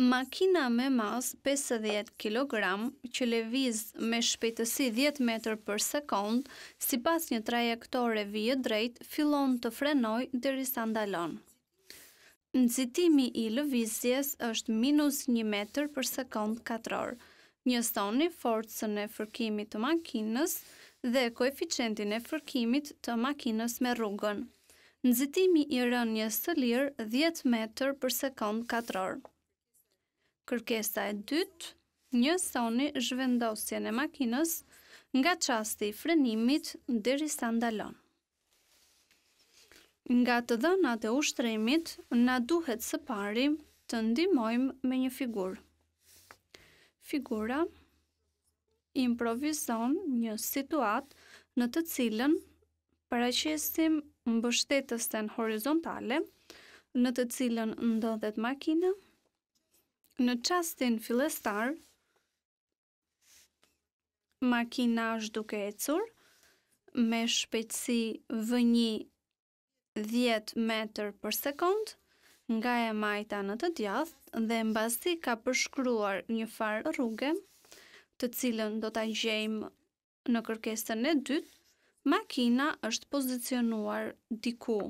Makina me mas 50 kg që leviz me shpejtësi 10 m për sekund, si pas një trajektore vijë drejt, fillon të frenoj dheri sa ndalon. Nëzitimi i lëvizjes është minus 1 m për sekund katror. Një stoni forcën e fërkimit të makinës dhe koeficientin e fërkimit të makinës me rrugën. Nëzitimi i rënjës të lirë 10 m për sekund katror. Kërkesa e dytë, një soni zhvendosjen e makinës nga qasti i frenimit dheri sa ndalon. Nga të dhënat e ushtrimit, na duhet së pari të ndimojmë me një figurë. Figura improvizon një situat në të cilën paraqesim mbështetës ten horizontale, në të cilën ndodhet makina, në qastin filestar, makina është duke ecur me shpejtësi V1 10 m për sekund nga e majta në të djath dhe mbasi ka përshkruar një farë rrugë të cilën do të gjejmë në kërkesën e dytë, makina është pozicionuar diku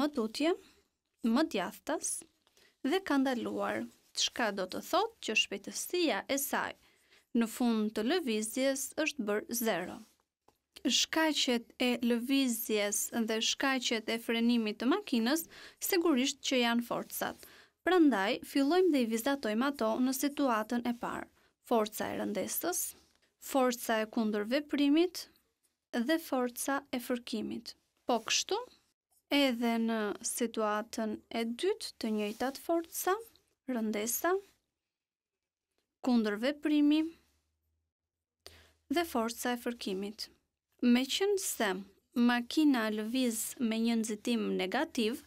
më tutje, më djathtas, dhe ka ndaluar, çka do të thotë që shpejtësia e saj në fund të lëvizjes është bërë zero. Shkaqet e lëvizjes dhe shkaqet e frenimit të makinës sigurisht që janë forcat. Prandaj fillojmë dhe i vizatojmë ato në situatën e parë. Forca e rëndesës, forca e kundërveprimit dhe forca e fërkimit. Po kështu, edhe në situatën e dytë të njëjtat forca, rëndesa, kundër veprimi dhe forca e fërkimit. Me qënë se makina lëviz me një nëzitim negativ,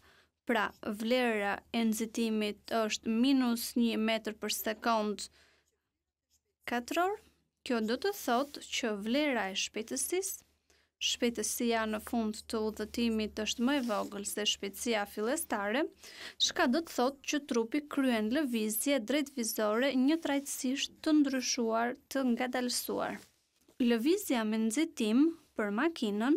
pra vlera e nëzitimit është minus 1 meter për sekundë katëror, kjo do të thotë që vlera e shpetësisë shpejtësia në fund të udhëtimit është më e vogël se shpejtësia fillestare, shka do të thotë që trupi kryen lëvizje drejt vizore një trajtësisht të ndryshuar të ngadalësuar. Lëvizja me nëzitim për makinën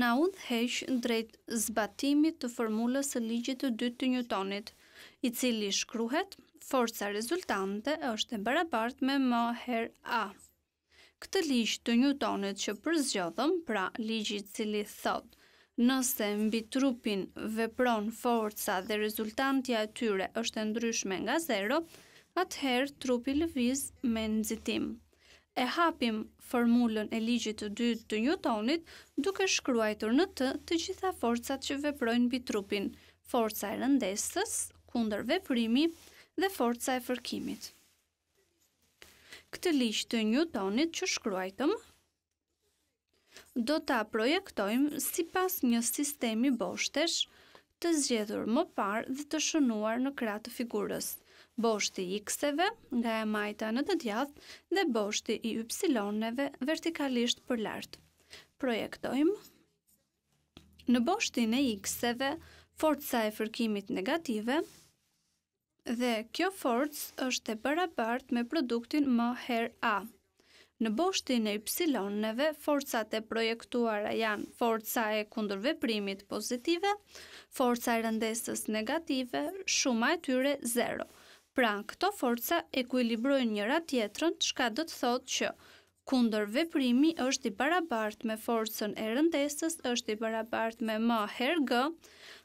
na udhë heqë drejt zbatimit të formulës e ligjit të dytë të Newtonit, i cili shkruhet, forca rezultante është e barabart me më her A këtë ligj të Newtonit që përzgjodhëm, pra ligjit cili thot, nëse mbi trupin vepron forca dhe rezultantja e tyre është e ndryshme nga zero, atëherë trupi lëviz me nëzitim. E hapim formulën e ligjit të dytë të Newtonit duke shkruajtur në të të gjitha forcat që veprojnë mbi trupin, forca e rëndesës, kunder veprimi dhe forca e fërkimit këtë liqë të Newtonit që shkruajtëm? Do ta projektojmë si pas një sistemi boshtesh të zgjedhur më parë dhe të shënuar në kratë figurës. Boshti i x-eve nga e majta në të djathë dhe boshti i y-eve vertikalisht për lartë. Projektojmë. Në boshtin e x-eve, forca e fërkimit negative, dhe kjo forc është e barabart me produktin më her A. Në boshtin e ypsilonëve, forcat e projektuara janë forca e kundërveprimit pozitive, forca e rëndesës negative, shuma e tyre 0. Pra, këto forca ekuilibrojnë njëra tjetrën, çka do të thotë që kundër veprimi është i barabart me forcën e rëndesës, është i barabart me më her g,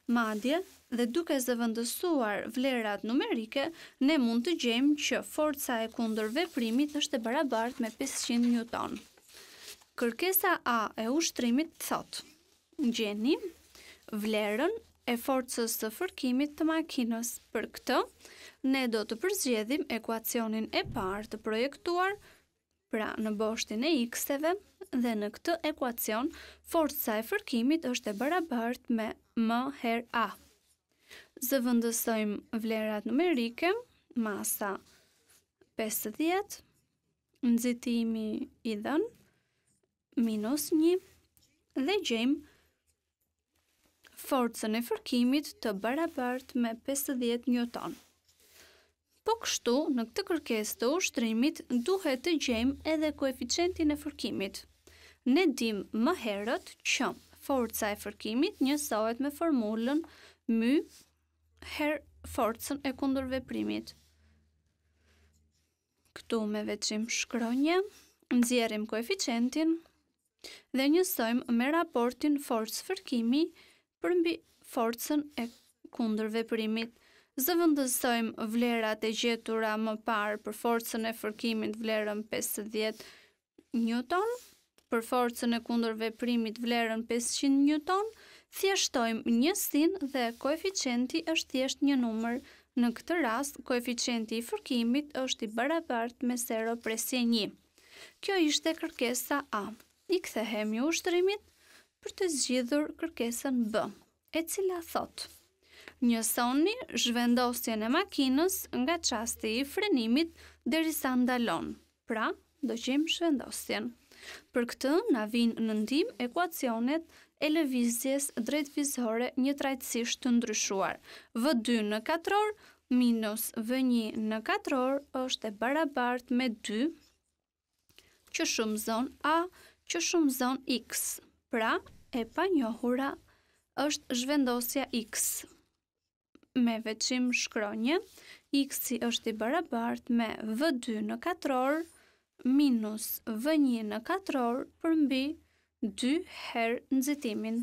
Madje, dhe duke zëvëndësuar vlerat numerike, ne mund të gjejmë që forca e kundër veprimit është e barabart me 500 N. Kërkesa A e ushtrimit thot, gjeni vlerën e forcës të fërkimit të makinës. Për këtë, ne do të përzgjedhim ekuacionin e parë të projektuar pra në boshtin e x-eve, dhe në këtë ekuacion, forca e fërkimit është e barabart me m her a. Zëvëndësojmë vlerat numerike, masa 50, nëzitimi i dhën, minus 1, dhe gjejmë forcën e fërkimit të barabart me 50 njëtonë. Po kështu, në këtë kërkes të ushtrimit, duhet të gjem edhe koeficientin e fërkimit. Ne dim më herët që forca e fërkimit njësohet me formulën my her forcën e kundurve primit. Këtu me veqim shkronje, nëzjerim koeficientin dhe njësojmë me raportin forcë fërkimi përmbi forcen e kundurve primit zëvëndësojmë vlerat e gjetura më parë për forcën e fërkimit vlerën 50 N, për forcën e kundër primit vlerën 500 N, thjeshtojmë një sin dhe koeficienti është thjesht një numër. Në këtë rast, koeficienti i fërkimit është i barabart me 0 presje 1. Kjo ishte kërkesa A. I kthehemi ushtrimit për të zgjidhur kërkesën B, e cila thotë njësoni zhvendosjen e makinës nga qasti i frenimit derisa ndalon. Pra, do qim zhvendosjen. Për këtë, na vinë në ndim ekuacionet e lëvizjes drejtvizore një trajtësisht të ndryshuar. V2 në 4 orë minus V1 në 4 orë është e barabart me 2 që shumë zonë A që shumë zonë X. Pra, e pa njohura është zhvendosja X me veçim shkronje, x -i është i barabart me v2 në 4 orë minus v1 në 4 orë përmbi 2 herë nëzitimin.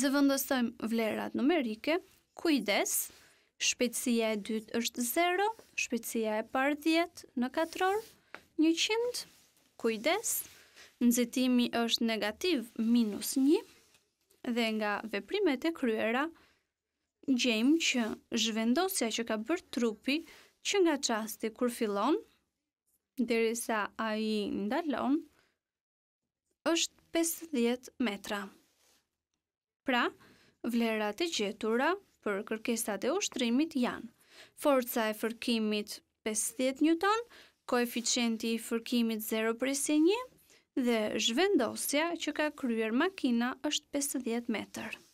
Zëvëndësojmë vlerat numerike, kujdes, shpecija e 2 është 0, shpecija e parë 10 në 4 orë, 100, kujdes, nëzitimi është negativ minus 1, dhe nga veprimet e kryera, gjejmë që zhvendosja që ka bërë trupi që nga qasti kur filon, dheri sa a i ndalon, është 50 metra. Pra, vlerat e gjetura për kërkesat e ushtrimit janë forca e fërkimit 50 N, koeficienti i fërkimit 0.1 dhe zhvendosja që ka kryer makina është 50 metrë.